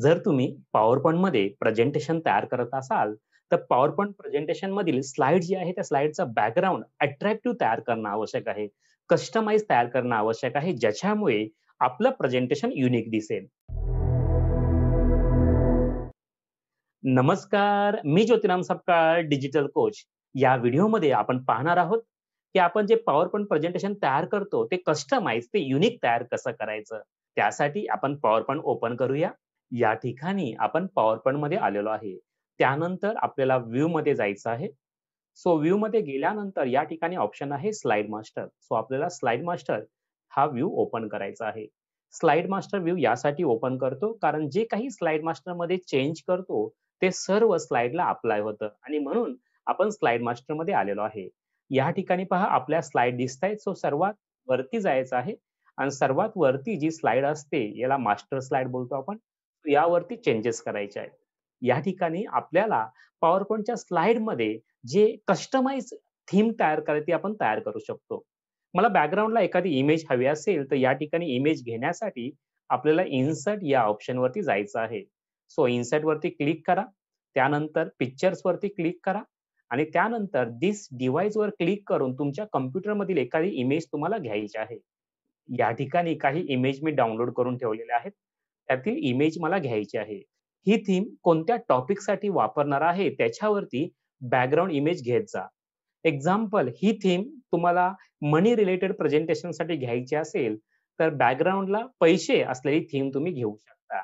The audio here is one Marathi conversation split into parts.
जर तुम्ही मध्ये प्रेझेंटेशन तयार करत असाल तर पॉवरपॉईंट प्रेझेंटेशन मधील स्लाइड जी आहे त्या स्लाइडचा बॅकग्राऊंड अट्रॅक्टिव्ह तयार करणं आवश्यक आहे कस्टमाइज तयार करणं आवश्यक आहे ज्याच्यामुळे आपलं प्रेझेंटेशन युनिक दिसेल नमस्कार मी ज्योतिराम सपकाळ डिजिटल कोच या व्हिडिओमध्ये आपण पाहणार आहोत की आपण जे पॉवर पॉईंट प्रेझेंटेशन तयार करतो ते कस्टमाइज ते युनिक तयार कसं करायचं त्यासाठी आपण पॉवर पॉईंट ओपन करूया या ठिकाणी आपण पॉवर मध्ये आलेलो आहे त्यानंतर आपल्याला व्ह्यू मध्ये जायचं आहे सो व्ह्यू मध्ये गेल्यानंतर या ठिकाणी ऑप्शन आहे स्लाइड मास्टर सो आपल्याला स्लाइड मास्टर हा व्ह्यू ओपन करायचा आहे स्लाइड मास्टर व्ह्यू यासाठी ओपन करतो कारण जे काही स्लाइड मास्टर मध्ये चेंज करतो ते सर्व स्लाइडला अप्लाय होतं आणि म्हणून आपण स्लाइड मास्टर मध्ये आलेलो आहे या ठिकाणी पहा आपल्या स्लाइड दिसत आहेत सो सर्वात वरती जायचं आहे आणि सर्वात वरती जी स्लाइड असते याला मास्टर स्लाइड बोलतो आपण यावरती चेंजेस करायचे आहेत या ठिकाणी आपल्याला पॉवर पॉईंटच्या स्लाइडमध्ये जे कस्टमाइज थीम तयार करायची ती आपण तयार करू शकतो मला बॅकग्राऊंडला एखादी इमेज हवी असेल तर या ठिकाणी इमेज घेण्यासाठी आपल्याला इन्सर्ट या ऑप्शनवरती जायचं आहे सो इन्सर्ट वरती क्लिक करा त्यानंतर पिक्चर्स वरती क्लिक करा आणि त्यानंतर दिस डिव्हाइस वर क्लिक करून तुमच्या कम्प्युटरमधील एखादी इमेज तुम्हाला घ्यायची आहे या ठिकाणी काही इमेज मी डाउनलोड करून ठेवलेले आहेत त्यातील इमेज मला घ्यायची आहे ही थीम कोणत्या टॉपिकसाठी वापरणार आहे त्याच्यावरती बॅकग्राऊंड इमेज घेत जा एक्झाम्पल ही थीम तुम्हाला मनी रिलेटेड प्रेझेंटेशनसाठी घ्यायची असेल तर बॅकग्राऊंडला पैसे असलेली थीम तुम्ही घेऊ शकता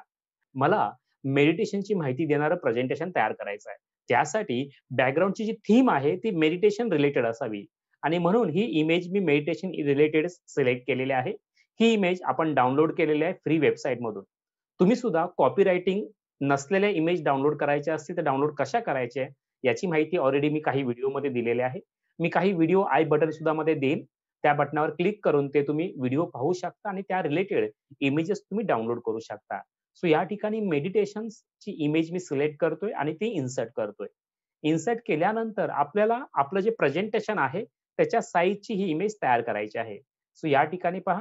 मला मेडिटेशनची माहिती देणारं प्रेझेंटेशन तयार करायचं आहे त्यासाठी बॅकग्राऊंडची जी थीम आहे ती मेडिटेशन रिलेटेड असावी आणि म्हणून ही इमेज मी मेडिटेशन रिलेटेड सिलेक्ट केलेली आहे ही इमेज आपण डाउनलोड केलेली आहे फ्री वेबसाईट मधून तुम्ही सुद्धा रायटिंग नसलेल्या इमेज डाउनलोड करायचे असतील तर डाउनलोड कशा करायचे याची माहिती ऑलरेडी मी काही व्हिडिओमध्ये दिलेली आहे मी काही व्हिडिओ आय बटन सुद्धा मध्ये देईन त्या बटनावर क्लिक करून ते तुम्ही व्हिडिओ पाहू शकता आणि त्या रिलेटेड इमेजेस तुम्ही डाउनलोड करू शकता सो या ठिकाणी मेडिटेशनची इमेज मी सिलेक्ट करतोय आणि ती इन्सर्ट करतोय इन्सर्ट केल्यानंतर आपल्याला आपलं जे प्रेझेंटेशन आहे त्याच्या साईजची ही इमेज तयार करायची आहे सो या ठिकाणी पहा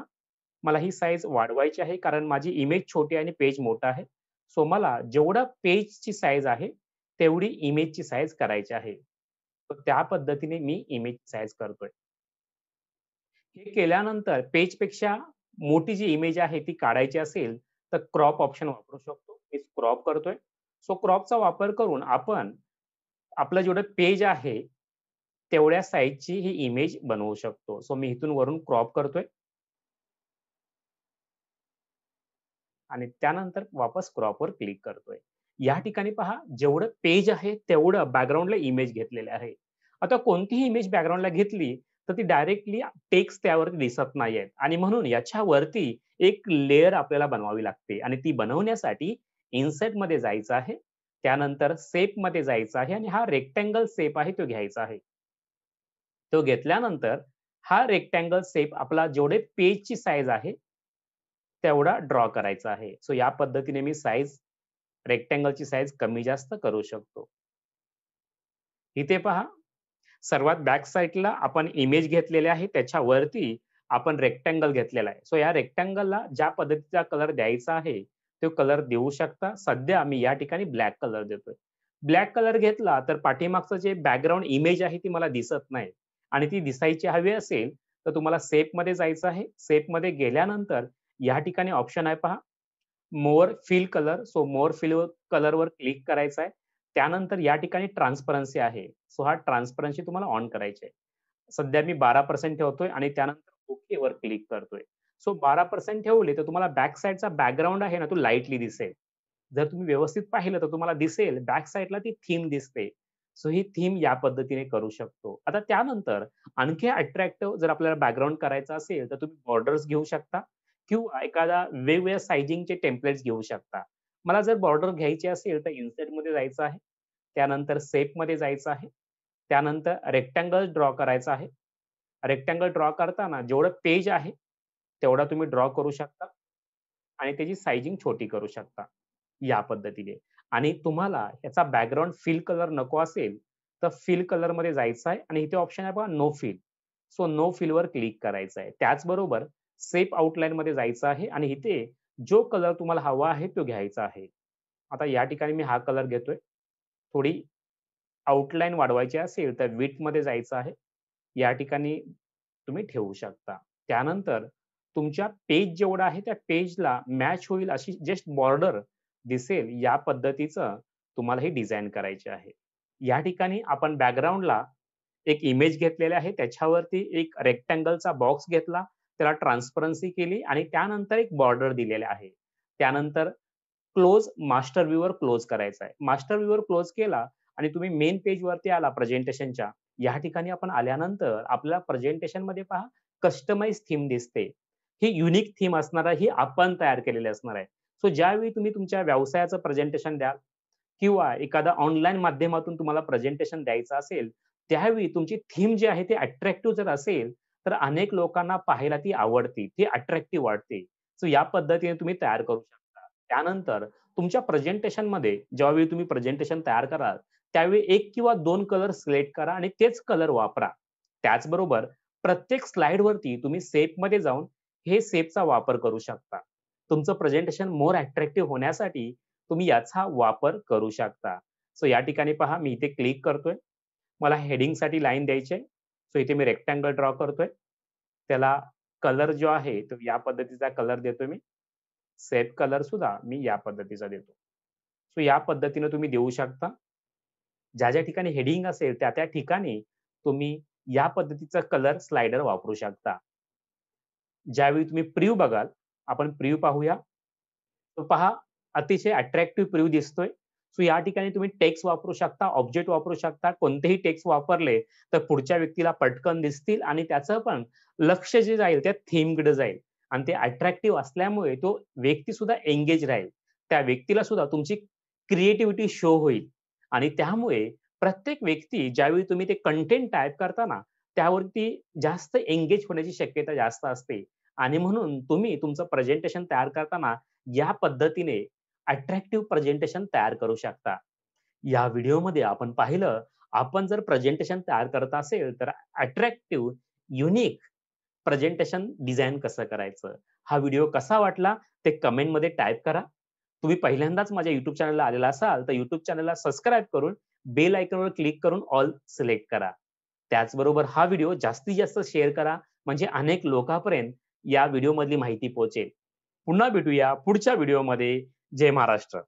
मला ही साईज वाढवायची आहे कारण माझी इमेज छोटी आणि पेज मोठा आहे सो मला जेवढा पेजची साईज आहे तेवढी इमेजची साईज करायची आहे त्या पद्धतीने मी इमेज साईज करतोय हे केल्यानंतर पेजपेक्षा मोठी जी इमेज आहे ती काढायची असेल तर क्रॉप ऑप्शन वापरू शकतो मी क्रॉप करतोय सो क्रॉपचा वापर करून आपण आपलं जेवढं पेज आहे तेवढ्या साईजची ही इमेज बनवू शकतो सो मी इथून वरून क्रॉप करतोय आणि त्यानंतर वापस क्रॉपवर क्लिक करतोय या ठिकाणी पहा जेवढं पेज आहे तेवढं बॅकग्राऊंडला इमेज घेतलेले आहे आता कोणतीही इमेज बॅकग्राऊंडला घेतली तर ती डायरेक्टली टेक्स्ट त्यावरती दिसत नाही आणि म्हणून याच्यावरती एक लेअर आपल्याला बनवावी लागते आणि ती बनवण्यासाठी इन्सेट मध्ये जायचं आहे त्यानंतर सेप मध्ये जायचं आहे आणि हा रेक्टँगल सेप आहे तो घ्यायचा आहे तो घेतल्यानंतर हा रेक्टँगल सेप आपला जेवढे पेजची साईज आहे तेवढा ड्रॉ करायचा आहे सो या पद्धतीने मी साईज रेक्टँगलची साईज कमी जास्त करू शकतो इथे पहा सर्वात बॅक साईडला आपण इमेज घेतलेली आहे त्याच्यावरती आपण रेक्टँगल घेतलेला आहे सो या रेक्टँगलला ज्या पद्धतीचा कलर द्यायचा आहे तो कलर देऊ शकता सध्या मी या ठिकाणी ब्लॅक कलर देतोय ब्लॅक कलर घेतला तर पाठीमागचं जे बॅकग्राऊंड इमेज आहे ती मला दिसत नाही आणि ती दिसायची हवी असेल तर तुम्हाला सेपमध्ये जायचं आहे सेपमध्ये गेल्यानंतर या ठिकाणी ऑप्शन आहे पहा more fill colour so more fill कलरवर क्लिक करायचा आहे त्यानंतर या ठिकाणी ट्रान्सपरन्सी आहे सो हा ट्रान्सपरन्सी तुम्हाला ऑन करायची आहे सध्या मी बारा पर्सेंट ठेवतोय आणि त्यानंतर ओके वर क्लिक करतोय सो बारा पर्सेंट ठेवले तर तुम्हाला बॅक साईडचा बॅकग्राऊंड आहे ना तो लाईटली दिसेल जर तुम्ही व्यवस्थित पाहिलं तर तुम्हाला दिसेल बॅक साईडला ती थीम दिसते सो ही थीम या पद्धतीने करू शकतो आता त्यानंतर आणखी अट्रॅक्टिव्ह जर आपल्याला बॅकग्राऊंड करायचा असेल तर तुम्ही बॉर्डर्स घेऊ शकता किंवा एखादा वेगवेगळ्या साइजिंगचे टेम्पलेट्स घेऊ शकता मला जर बॉर्डर घ्यायची असेल तर इन्सर्ट मध्ये जायचं आहे त्यानंतर सेप मध्ये जायचं आहे त्यानंतर रेक्टँगल ड्रॉ करायचा आहे रेक्टँगल ड्रॉ करताना जेवढं पेज आहे तेवढा तुम्ही ड्रॉ करू शकता आणि त्याची साइजिंग छोटी करू शकता या पद्धतीने आणि तुम्हाला याचा बॅकग्राऊंड फिल कलर नको असेल तर फिल कलर मध्ये जायचं आहे आणि इथे ऑप्शन आहे बघा नो फिल सो नो फिलवर क्लिक करायचं आहे त्याचबरोबर सेप आउटलाईन मध्ये जायचं आहे आणि इथे जो कलर तुम्हाला हवा आहे तो घ्यायचा आहे आता या ठिकाणी मी हा कलर घेतोय थोडी आउटलाईन वाढवायची असेल तर विट मध्ये जायचं आहे या ठिकाणी तुम्ही ठेवू शकता त्यानंतर तुमच्या पेज जेवढा आहे त्या पेजला मॅच होईल अशी जस्ट बॉर्डर दिसेल या पद्धतीचं तुम्हाला हे डिझाईन करायचे आहे या ठिकाणी आपण बॅकग्राऊंडला एक इमेज घेतलेली आहे त्याच्यावरती एक रेक्टँगलचा बॉक्स घेतला त्याला ट्रान्सपरन्सी केली आणि त्यानंतर एक बॉर्डर दिलेला आहे त्यानंतर क्लोज मास्टर व्ह्यूवर क्लोज करायचा आहे मास्टर व्ह्यूवर क्लोज केला आणि तुम्ही मेन पेजवरती आला प्रेझेंटेशनच्या या ठिकाणी आपण आल्यानंतर आपल्या प्रेझेंटेशन मध्ये पहा कस्टमाइज थीम दिसते ही युनिक थीम असणार आहे ही आपण तयार केलेली असणार आहे सो ज्यावेळी तुम्ही तुमच्या व्यवसायाचं प्रेझेंटेशन द्याल किंवा एखादा ऑनलाईन माध्यमातून तुम्हाला प्रेझेंटेशन द्यायचं असेल त्यावेळी तुमची थीम जी आहे ती अट्रॅक्टिव्ह जर असेल तर अनेक लोकांना पाहायला ती आवडती ती अट्रॅक्टिव्ह वाटते सो या पद्धतीने तुम्ही तयार करू शकता त्यानंतर तुमच्या प्रेझेंटेशनमध्ये ज्यावेळी तुम्ही प्रेझेंटेशन तयार कराल त्यावेळी एक किंवा दोन कलर सिलेक्ट करा आणि तेच कलर वापरा त्याचबरोबर प्रत्येक स्लाइडवरती तुम्ही सेपमध्ये जाऊन हे सेपचा वापर करू शकता तुमचं प्रेझेंटेशन मोर अट्रॅक्टिव्ह होण्यासाठी तुम्ही याचा वापर करू शकता सो या ठिकाणी पहा मी इथे क्लिक करतोय मला हेडिंगसाठी लाईन द्यायची आहे इथे मी रेक्टँगल ड्रॉ करतोय त्याला कलर जो आहे तो या पद्धतीचा कलर देतो मी सेफ कलर सुद्धा मी या पद्धतीचा देतो सो या पद्धतीने तुम्ही देऊ शकता ज्या ज्या ठिकाणी हेडिंग असेल त्या त्या ठिकाणी तुम्ही या पद्धतीचा कलर स्लायडर वापरू शकता ज्यावेळी तुम्ही प्रिव्ह बघाल आपण प्रिव्ह पाहूया तो पहा अतिशय अट्रॅक्टिव्ह प्रिव्ह दिसतोय सो या ठिकाणी तुम्ही टेक्स्ट वापरू शकता ऑब्जेक्ट वापरू शकता कोणतेही टेक्स्ट वापरले तर पुढच्या व्यक्तीला पटकन दिसतील आणि त्याचं पण लक्ष जे जाईल त्या थीमकडे जाईल आणि ते अट्रॅक्टिव्ह असल्यामुळे तो व्यक्ती सुद्धा एंगेज राहील त्या व्यक्तीला सुद्धा तुमची क्रिएटिव्हिटी शो होईल आणि त्यामुळे प्रत्येक व्यक्ती ज्यावेळी तुम्ही ते कंटेंट टाईप करताना त्यावरती जास्त एंगेज होण्याची शक्यता जास्त असते आणि म्हणून तुम्ही तुमचं प्रेझेंटेशन तयार करताना या पद्धतीने अट्रॅक्टिव्ह प्रेझेंटेशन तयार करू शकता या व्हिडिओमध्ये आपण पाहिलं आपण जर प्रेझेंटेशन तयार करत असेल तर अट्रॅक्टिव्ह युनिक प्रेझेंटेशन डिझाईन कसं करायचं हा व्हिडिओ कसा वाटला ते कमेंटमध्ये टाईप करा तुम्ही पहिल्यांदाच माझ्या युट्यूब चॅनलला आलेला असाल तर युट्यूब चॅनलला सबस्क्राईब करून बेल आयकॉनवर क्लिक करून ऑल सिलेक्ट करा त्याचबरोबर हा व्हिडिओ जास्तीत जास्त शेअर करा म्हणजे अनेक लोकांपर्यंत या व्हिडिओमधली माहिती पोहोचेल पुन्हा भेटूया पुढच्या व्हिडिओमध्ये जय महाराष्ट्र